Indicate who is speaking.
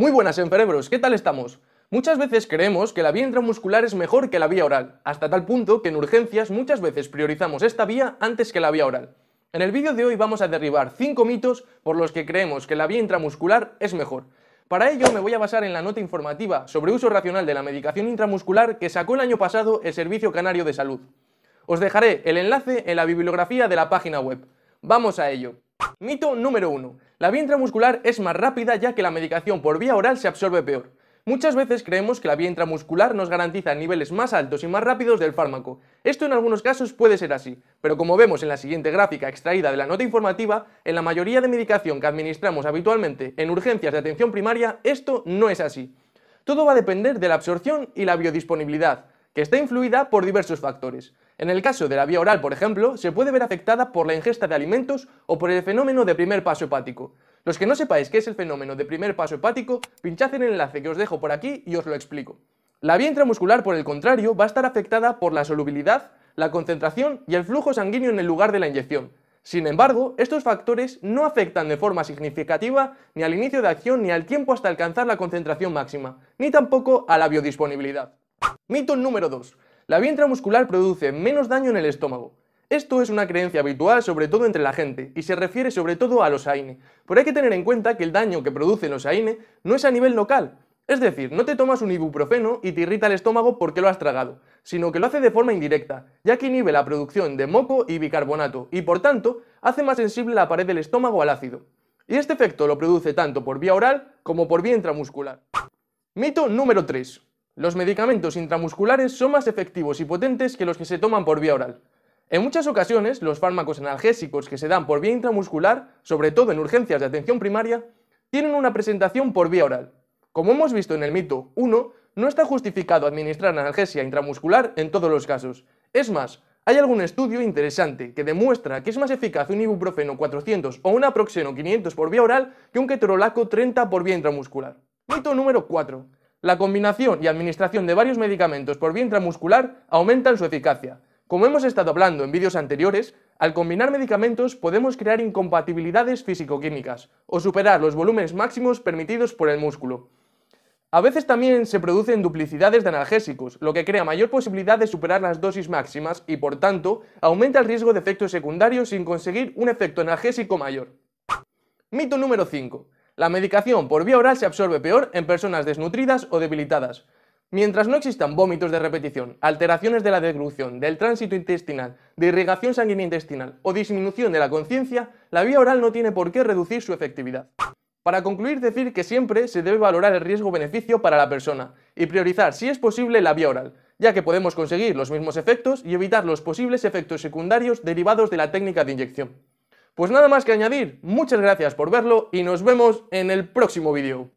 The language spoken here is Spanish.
Speaker 1: Muy buenas cerebros ¿qué tal estamos? Muchas veces creemos que la vía intramuscular es mejor que la vía oral, hasta tal punto que en urgencias muchas veces priorizamos esta vía antes que la vía oral. En el vídeo de hoy vamos a derribar 5 mitos por los que creemos que la vía intramuscular es mejor. Para ello me voy a basar en la nota informativa sobre uso racional de la medicación intramuscular que sacó el año pasado el Servicio Canario de Salud. Os dejaré el enlace en la bibliografía de la página web. ¡Vamos a ello! Mito número 1. La vía intramuscular es más rápida ya que la medicación por vía oral se absorbe peor. Muchas veces creemos que la vía intramuscular nos garantiza niveles más altos y más rápidos del fármaco. Esto en algunos casos puede ser así, pero como vemos en la siguiente gráfica extraída de la nota informativa, en la mayoría de medicación que administramos habitualmente en urgencias de atención primaria, esto no es así. Todo va a depender de la absorción y la biodisponibilidad, que está influida por diversos factores. En el caso de la vía oral, por ejemplo, se puede ver afectada por la ingesta de alimentos o por el fenómeno de primer paso hepático. Los que no sepáis qué es el fenómeno de primer paso hepático, pinchad en el enlace que os dejo por aquí y os lo explico. La vía intramuscular, por el contrario, va a estar afectada por la solubilidad, la concentración y el flujo sanguíneo en el lugar de la inyección. Sin embargo, estos factores no afectan de forma significativa ni al inicio de acción ni al tiempo hasta alcanzar la concentración máxima, ni tampoco a la biodisponibilidad. Mito número 2. La vía intramuscular produce menos daño en el estómago. Esto es una creencia habitual sobre todo entre la gente y se refiere sobre todo a los AINE, pero hay que tener en cuenta que el daño que producen los AINE no es a nivel local, es decir, no te tomas un ibuprofeno y te irrita el estómago porque lo has tragado, sino que lo hace de forma indirecta, ya que inhibe la producción de moco y bicarbonato y por tanto hace más sensible la pared del estómago al ácido. Y este efecto lo produce tanto por vía oral como por vía intramuscular. Mito número 3. Los medicamentos intramusculares son más efectivos y potentes que los que se toman por vía oral. En muchas ocasiones, los fármacos analgésicos que se dan por vía intramuscular, sobre todo en urgencias de atención primaria, tienen una presentación por vía oral. Como hemos visto en el mito 1, no está justificado administrar analgesia intramuscular en todos los casos. Es más, hay algún estudio interesante que demuestra que es más eficaz un ibuprofeno 400 o un aproxeno 500 por vía oral que un ketorolaco 30 por vía intramuscular. Mito número 4. La combinación y administración de varios medicamentos por vía intramuscular aumentan su eficacia. Como hemos estado hablando en vídeos anteriores, al combinar medicamentos podemos crear incompatibilidades físico-químicas o superar los volúmenes máximos permitidos por el músculo. A veces también se producen duplicidades de analgésicos, lo que crea mayor posibilidad de superar las dosis máximas y, por tanto, aumenta el riesgo de efectos secundarios sin conseguir un efecto analgésico mayor. Mito número 5. La medicación por vía oral se absorbe peor en personas desnutridas o debilitadas. Mientras no existan vómitos de repetición, alteraciones de la deglución, del tránsito intestinal, de irrigación sanguínea intestinal o disminución de la conciencia, la vía oral no tiene por qué reducir su efectividad. Para concluir, decir que siempre se debe valorar el riesgo-beneficio para la persona y priorizar, si es posible, la vía oral, ya que podemos conseguir los mismos efectos y evitar los posibles efectos secundarios derivados de la técnica de inyección. Pues nada más que añadir, muchas gracias por verlo y nos vemos en el próximo vídeo.